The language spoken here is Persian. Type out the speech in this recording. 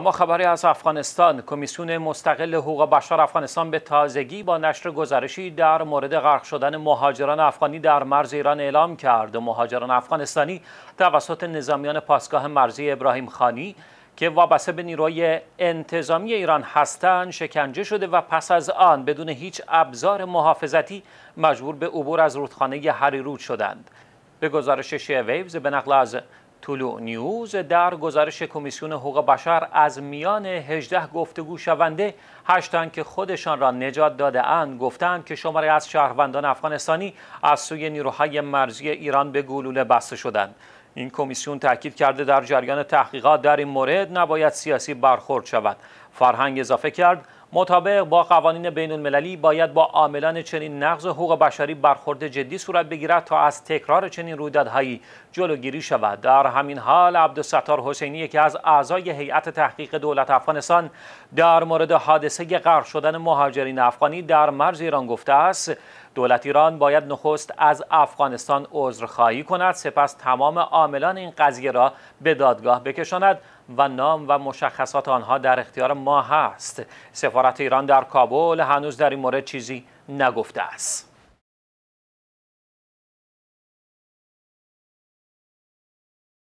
و خبری از افغانستان کمیسیون مستقل حقوق بشر افغانستان به تازگی با نشر گزارشی در مورد غرق شدن مهاجران افغانی در مرز ایران اعلام کرد مهاجران افغانستانی توسط نظامیان پاسگاه مرزی ابراهیم خانی که وابسته به نیروی انتظامی ایران هستند شکنجه شده و پس از آن بدون هیچ ابزار محافظتی مجبور به عبور از رودخانه رود شدند به گزارش ویوز به نقل از طلوع نیوز در گزارش کمیسیون حقوق بشر از میان 18 گفتگو شونده هشتان که خودشان را نجات داده اند گفتند که شماره از شهروندان افغانستانی از سوی نیروهای مرزی ایران به گلوله بسته شدند این کمیسیون تاکید کرده در جریان تحقیقات در این مورد نباید سیاسی برخورد شود فرهنگ اضافه کرد مطابق با قوانین بین المللی باید با عاملان چنین نقض حقوق بشری برخورد جدی صورت بگیرد تا از تکرار چنین رویدادهایی جلوگیری شود در همین حال عبدالستار حسینی یکی از اعضای هیئت تحقیق دولت افغانستان در مورد حادثه غرق شدن مهاجرین افغانی در مرز ایران گفته است دولت ایران باید نخست از افغانستان عذرخواهی کند سپس تمام عاملان این قضیه را به دادگاه بکشاند و نام و مشخصات آنها در اختیار ما هست سفارت ایران در کابل هنوز در این مورد چیزی نگفته است